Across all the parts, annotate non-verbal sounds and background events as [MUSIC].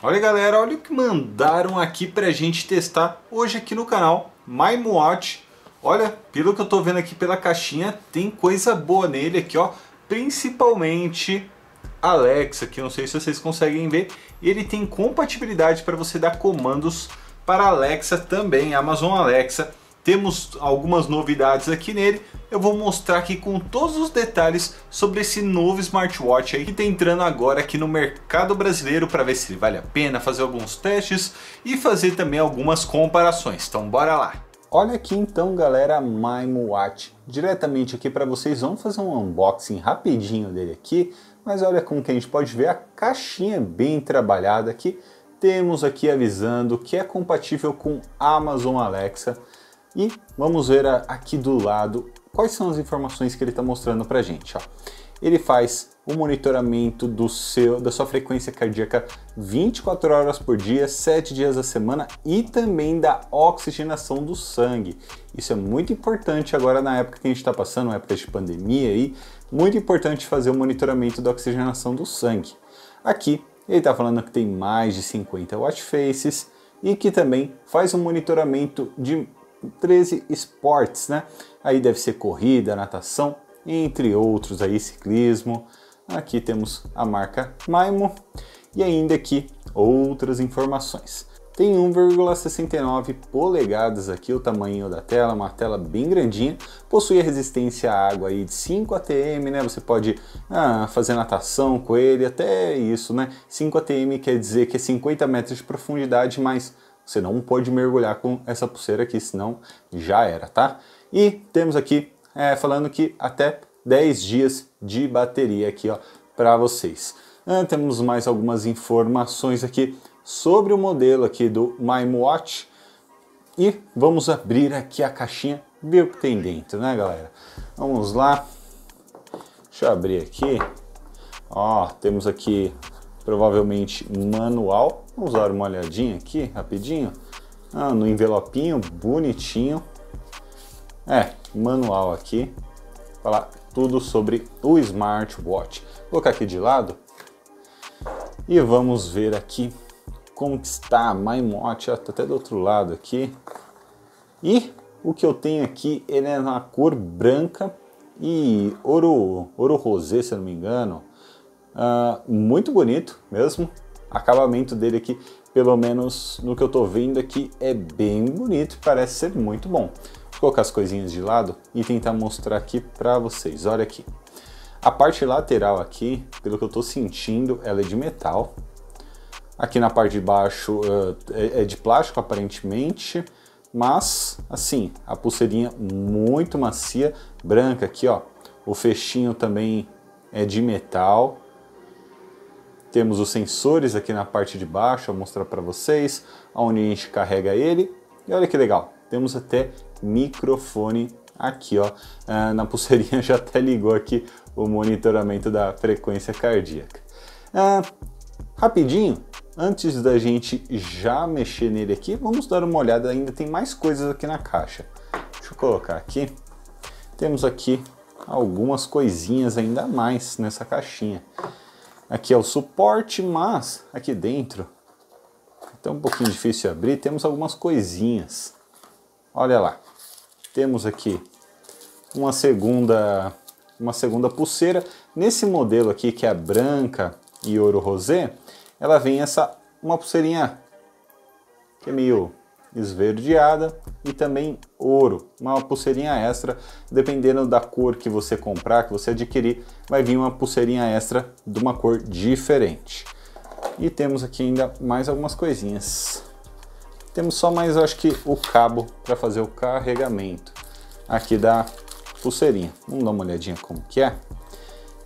Olha galera, olha o que mandaram aqui pra gente testar hoje aqui no canal, MimeWatch. Olha, pelo que eu tô vendo aqui pela caixinha, tem coisa boa nele aqui, ó. Principalmente Alexa, que não sei se vocês conseguem ver. Ele tem compatibilidade para você dar comandos para Alexa também, Amazon Alexa. Temos algumas novidades aqui nele, eu vou mostrar aqui com todos os detalhes sobre esse novo smartwatch aí que está entrando agora aqui no mercado brasileiro para ver se vale a pena fazer alguns testes e fazer também algumas comparações. Então bora lá! Olha aqui então galera, Maimo Watch, diretamente aqui para vocês, vamos fazer um unboxing rapidinho dele aqui, mas olha como que a gente pode ver a caixinha é bem trabalhada aqui, temos aqui avisando que é compatível com Amazon Alexa, e vamos ver aqui do lado quais são as informações que ele está mostrando para a gente. Ó. Ele faz o monitoramento do seu, da sua frequência cardíaca 24 horas por dia, 7 dias da semana e também da oxigenação do sangue. Isso é muito importante agora na época que a gente está passando, época de pandemia aí, muito importante fazer o monitoramento da oxigenação do sangue. Aqui ele está falando que tem mais de 50 watch faces e que também faz um monitoramento de 13 esportes, né? Aí deve ser corrida, natação, entre outros aí, ciclismo. Aqui temos a marca Maimo e ainda aqui outras informações. Tem 1,69 polegadas aqui o tamanho da tela, uma tela bem grandinha. Possui a resistência à água aí de 5 ATM, né? Você pode ah, fazer natação com ele, até isso, né? 5 ATM quer dizer que é 50 metros de profundidade mais você não pode mergulhar com essa pulseira aqui, senão já era, tá? E temos aqui é, falando que até 10 dias de bateria aqui, ó, para vocês. Ah, temos mais algumas informações aqui sobre o modelo aqui do MimeWatch. E vamos abrir aqui a caixinha, ver o que tem dentro, né, galera? Vamos lá. Deixa eu abrir aqui. Ó, temos aqui provavelmente manual. Vamos dar uma olhadinha aqui rapidinho. Ah, no envelopinho, bonitinho. É, manual aqui. Falar tudo sobre o smartwatch. Vou colocar aqui de lado e vamos ver aqui como que está a MyMote, está ah, até do outro lado aqui. E o que eu tenho aqui, ele é na cor branca e ouro, ouro rosé, se eu não me engano. Uh, muito bonito mesmo. Acabamento dele aqui, pelo menos no que eu estou vendo aqui, é bem bonito e parece ser muito bom. Vou colocar as coisinhas de lado e tentar mostrar aqui para vocês. Olha aqui. A parte lateral aqui, pelo que eu estou sentindo, ela é de metal. Aqui na parte de baixo uh, é, é de plástico, aparentemente mas assim, a pulseirinha muito macia, branca aqui, ó. O fechinho também é de metal, temos os sensores aqui na parte de baixo, vou mostrar para vocês onde a gente carrega ele. E olha que legal, temos até microfone aqui, ó. Ah, na pulseirinha [LAUGHS] já até ligou aqui o monitoramento da frequência cardíaca. Ah, rapidinho, antes da gente já mexer nele aqui, vamos dar uma olhada, ainda tem mais coisas aqui na caixa. Deixa eu colocar aqui. Temos aqui algumas coisinhas ainda mais nessa caixinha. Aqui é o suporte, mas aqui dentro, então um pouquinho difícil de abrir, temos algumas coisinhas. Olha lá, temos aqui uma segunda, uma segunda pulseira. Nesse modelo aqui, que é a branca e ouro rosé, ela vem essa, uma pulseirinha que é meio esverdeada e também ouro, uma pulseirinha extra, dependendo da cor que você comprar, que você adquirir, vai vir uma pulseirinha extra de uma cor diferente. E temos aqui ainda mais algumas coisinhas. Temos só mais, acho que, o cabo para fazer o carregamento aqui da pulseirinha. Vamos dar uma olhadinha como que é.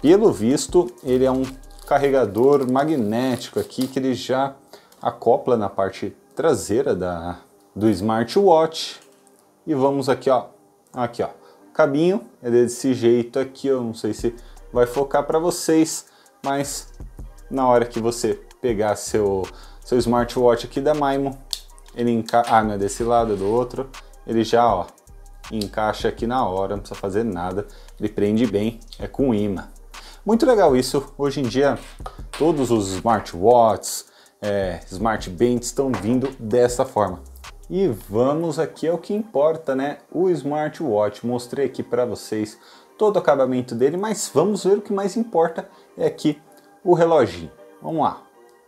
Pelo visto, ele é um carregador magnético aqui que ele já acopla na parte traseira da do smartwatch e vamos aqui, ó, aqui, ó. O cabinho é desse jeito aqui, eu não sei se vai focar para vocês, mas na hora que você pegar seu seu smartwatch aqui da Maimo, ele encaixa, ah, não é desse lado, é do outro, ele já, ó, encaixa aqui na hora, não precisa fazer nada, ele prende bem, é com imã. Muito legal isso, hoje em dia todos os smartwatches, é, smartbands estão vindo dessa forma. E vamos aqui ao é que importa, né? O smartwatch. Mostrei aqui para vocês todo o acabamento dele, mas vamos ver o que mais importa é aqui o reloginho. Vamos lá.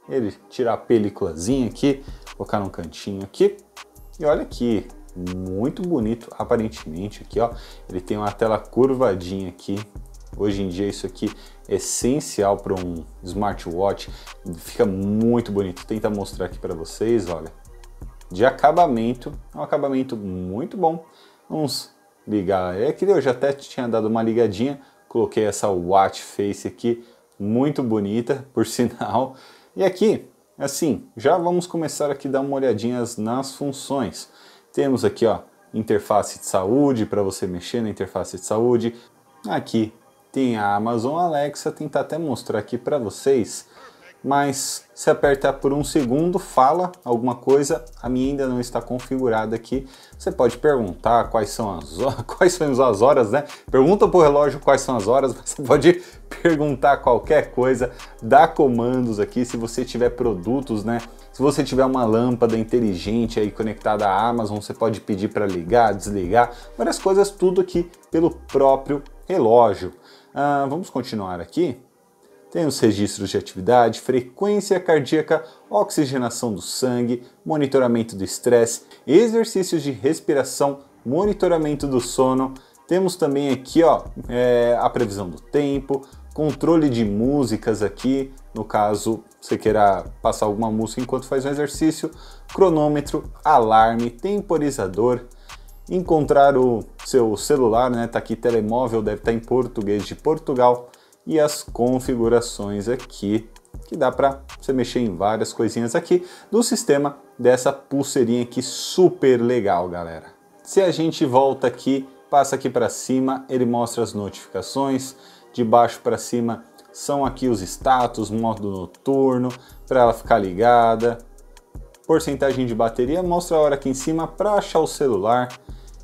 Ele tirar a peliculazinha aqui, colocar num cantinho aqui. E olha aqui, muito bonito aparentemente aqui, ó. Ele tem uma tela curvadinha aqui. Hoje em dia isso aqui é essencial para um smartwatch. Fica muito bonito. Tenta mostrar aqui para vocês, olha de acabamento. um acabamento muito bom. Vamos ligar. É que eu já até tinha dado uma ligadinha. Coloquei essa watch face aqui, muito bonita, por [LAUGHS] sinal. E aqui, assim, já vamos começar aqui a dar uma olhadinha nas funções. Temos aqui, ó, interface de saúde, para você mexer na interface de saúde. Aqui tem a Amazon Alexa, tentar até mostrar aqui para vocês mas se apertar por um segundo, fala alguma coisa, a minha ainda não está configurada aqui. Você pode perguntar quais são as horas, [LAUGHS] quais são as horas, né? Pergunta para o relógio quais são as horas, [LAUGHS] você pode perguntar qualquer coisa, dá comandos aqui se você tiver produtos, né? Se você tiver uma lâmpada inteligente aí conectada à Amazon, você pode pedir para ligar, desligar, várias coisas tudo aqui pelo próprio relógio. Ah, vamos continuar aqui. Tem os registros de atividade, frequência cardíaca, oxigenação do sangue, monitoramento do estresse, exercícios de respiração, monitoramento do sono. Temos também aqui ó, é, a previsão do tempo, controle de músicas aqui, no caso você queira passar alguma música enquanto faz um exercício, cronômetro, alarme, temporizador, encontrar o seu celular, né? Tá aqui telemóvel, deve estar tá em português de Portugal, e as configurações aqui, que dá para você mexer em várias coisinhas aqui do sistema dessa pulseirinha aqui super legal, galera. Se a gente volta aqui, passa aqui para cima, ele mostra as notificações, de baixo para cima são aqui os status, modo noturno, para ela ficar ligada, porcentagem de bateria, mostra a hora aqui em cima para achar o celular,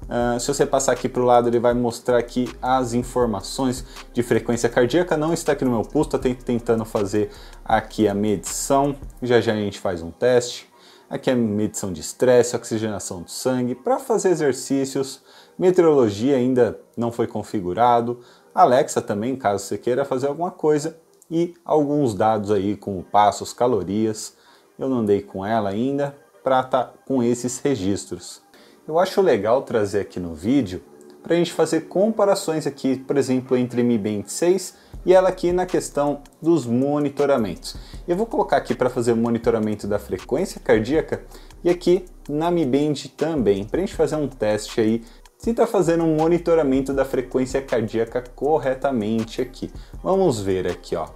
ah, se você passar aqui para o lado, ele vai mostrar aqui as informações de frequência cardíaca. Não está aqui no meu pulso, tá Estou tentando fazer aqui a medição. Já já a gente faz um teste. Aqui é medição de estresse, oxigenação do sangue, para fazer exercícios. Meteorologia ainda não foi configurado. Alexa também, caso você queira fazer alguma coisa. E alguns dados aí como passos, calorias. Eu não andei com ela ainda para estar tá com esses registros eu acho legal trazer aqui no vídeo para a gente fazer comparações aqui, por exemplo, entre Mi Band 6 e ela aqui na questão dos monitoramentos. Eu vou colocar aqui para fazer o monitoramento da frequência cardíaca e aqui na Mi Band também, para a gente fazer um teste aí se está fazendo um monitoramento da frequência cardíaca corretamente aqui. Vamos ver aqui, ó.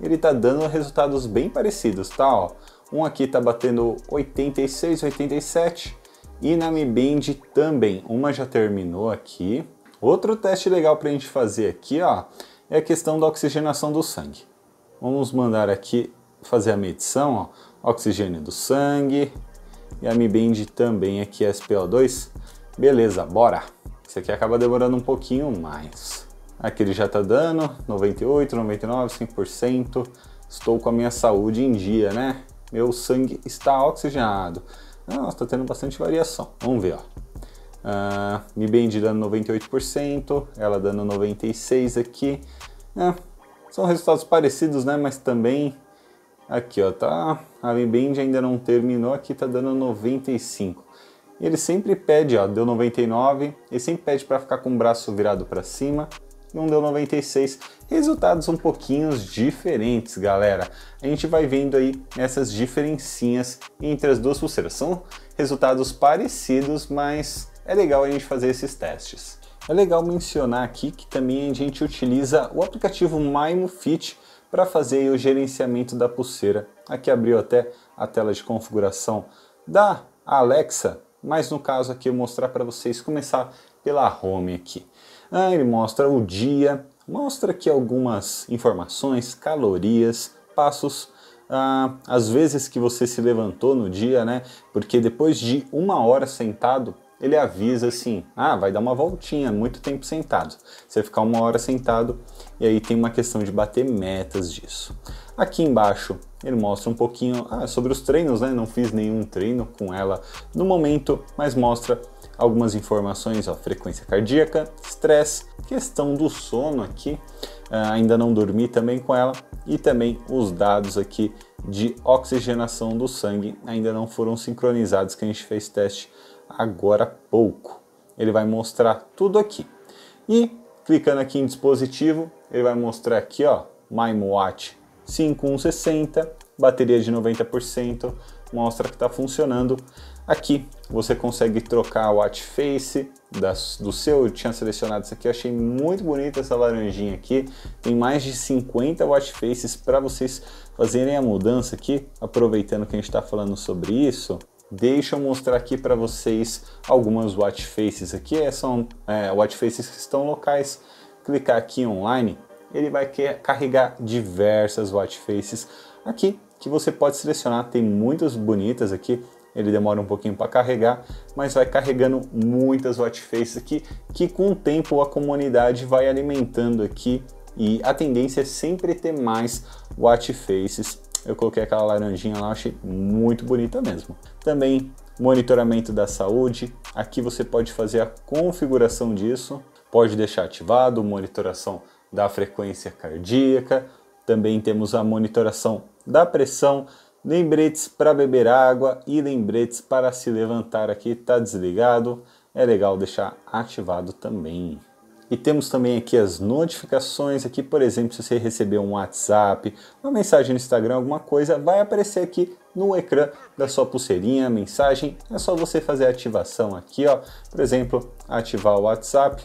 Ele está dando resultados bem parecidos, tá? Ó, um aqui está batendo 86, 87, e na Mi Band também, uma já terminou aqui. Outro teste legal para a gente fazer aqui ó, é a questão da oxigenação do sangue. Vamos mandar aqui fazer a medição, ó, oxigênio do sangue e a Mi Band também aqui SPO2. Beleza, bora! Isso aqui acaba demorando um pouquinho mais. Aqui ele já tá dando 98, 99, 100%. Estou com a minha saúde em dia, né? Meu sangue está oxigenado. Nossa, está tendo bastante variação. Vamos ver, ó. Ah, Mi Band dando 98%, ela dando 96% aqui. É, são resultados parecidos, né? Mas também aqui, ó, tá. A Mi Band ainda não terminou, aqui tá dando 95. E ele sempre pede, ó, deu 99, ele sempre pede para ficar com o braço virado para cima não deu 96. Resultados um pouquinho diferentes, galera. A gente vai vendo aí essas diferencinhas entre as duas pulseiras. São resultados parecidos, mas é legal a gente fazer esses testes. É legal mencionar aqui que também a gente utiliza o aplicativo Mimo Fit para fazer o gerenciamento da pulseira. Aqui abriu até a tela de configuração da Alexa, mas no caso aqui eu mostrar para vocês começar pela Home aqui. Ah, ele mostra o dia, mostra aqui algumas informações, calorias, passos, ah, as vezes que você se levantou no dia, né? Porque depois de uma hora sentado, ele avisa assim: ah, vai dar uma voltinha, muito tempo sentado. Você ficar uma hora sentado, e aí tem uma questão de bater metas disso. Aqui embaixo ele mostra um pouquinho ah, sobre os treinos, né? Não fiz nenhum treino com ela no momento, mas mostra algumas informações, ó, frequência cardíaca, estresse, questão do sono aqui, ah, ainda não dormi também com ela, e também os dados aqui de oxigenação do sangue ainda não foram sincronizados, que a gente fez teste agora há pouco. Ele vai mostrar tudo aqui. E clicando aqui em dispositivo, ele vai mostrar aqui, ó, MimeWatch 5160, bateria de 90%, mostra que está funcionando. Aqui você consegue trocar o watch face das, do seu, eu tinha selecionado isso aqui, achei muito bonita essa laranjinha aqui. Tem mais de 50 watch faces para vocês fazerem a mudança aqui, aproveitando que a gente está falando sobre isso. Deixa eu mostrar aqui para vocês algumas watch faces aqui, é, são é, watch faces que estão locais. Clicar aqui online, ele vai carregar diversas watch faces aqui que você pode selecionar, tem muitas bonitas aqui, ele demora um pouquinho para carregar, mas vai carregando muitas watch faces aqui, que com o tempo a comunidade vai alimentando aqui e a tendência é sempre ter mais watch faces. Eu coloquei aquela laranjinha lá, achei muito bonita mesmo. Também monitoramento da saúde, aqui você pode fazer a configuração disso, pode deixar ativado monitoração da frequência cardíaca, também temos a monitoração da pressão, Lembretes para beber água e lembretes para se levantar aqui, tá desligado. É legal deixar ativado também. E temos também aqui as notificações aqui, por exemplo, se você receber um WhatsApp, uma mensagem no Instagram, alguma coisa, vai aparecer aqui no ecrã da sua pulseirinha, mensagem, é só você fazer a ativação aqui, ó. Por exemplo, ativar o WhatsApp.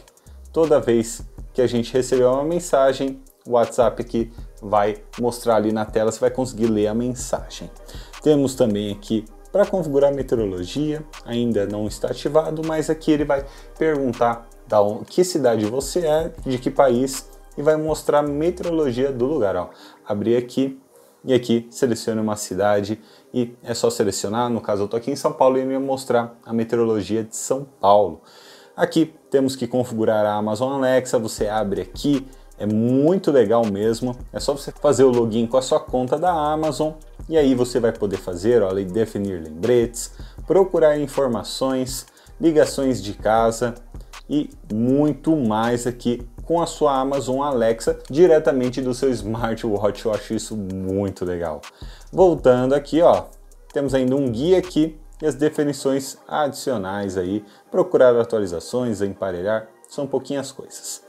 Toda vez que a gente receber uma mensagem, o WhatsApp aqui vai mostrar ali na tela, você vai conseguir ler a mensagem. Temos também aqui para configurar a meteorologia, ainda não está ativado, mas aqui ele vai perguntar da onde, que cidade você é, de que país, e vai mostrar a meteorologia do lugar. Ó. Abrir aqui e aqui selecione uma cidade e é só selecionar, no caso eu estou aqui em São Paulo e ele vai mostrar a meteorologia de São Paulo. Aqui temos que configurar a Amazon Alexa, você abre aqui, é muito legal mesmo. É só você fazer o login com a sua conta da Amazon e aí você vai poder fazer, olha, definir lembretes, procurar informações, ligações de casa e muito mais aqui com a sua Amazon Alexa diretamente do seu [LAUGHS] smartwatch. Eu acho isso muito legal. Voltando aqui, ó, temos ainda um guia aqui e as definições adicionais aí, procurar atualizações, emparelhar, são pouquinhas coisas.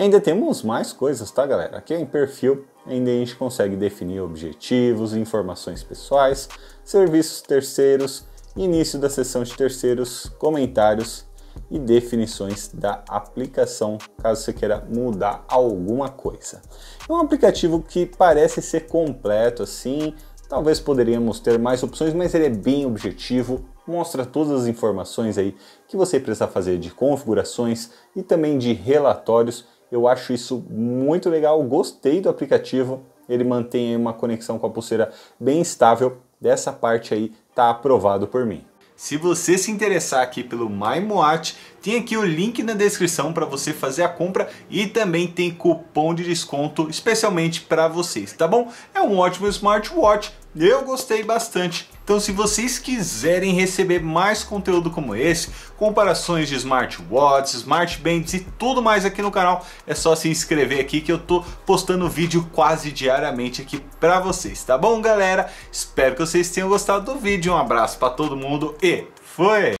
Ainda temos mais coisas, tá galera? Aqui é em perfil ainda a gente consegue definir objetivos, informações pessoais, serviços terceiros, início da sessão de terceiros, comentários e definições da aplicação, caso você queira mudar alguma coisa. É um aplicativo que parece ser completo assim, talvez poderíamos ter mais opções, mas ele é bem objetivo, mostra todas as informações aí que você precisa fazer de configurações e também de relatórios eu acho isso muito legal, gostei do aplicativo. Ele mantém uma conexão com a pulseira bem estável. Dessa parte aí tá aprovado por mim. Se você se interessar aqui pelo MyMoat, tem aqui o link na descrição para você fazer a compra e também tem cupom de desconto especialmente para vocês, tá bom? É um ótimo smartwatch, eu gostei bastante. Então se vocês quiserem receber mais conteúdo como esse, comparações de smartwatches, smartbands e tudo mais aqui no canal, é só se inscrever aqui que eu tô postando vídeo quase diariamente aqui para vocês, tá bom galera? Espero que vocês tenham gostado do vídeo, um abraço para todo mundo e foi!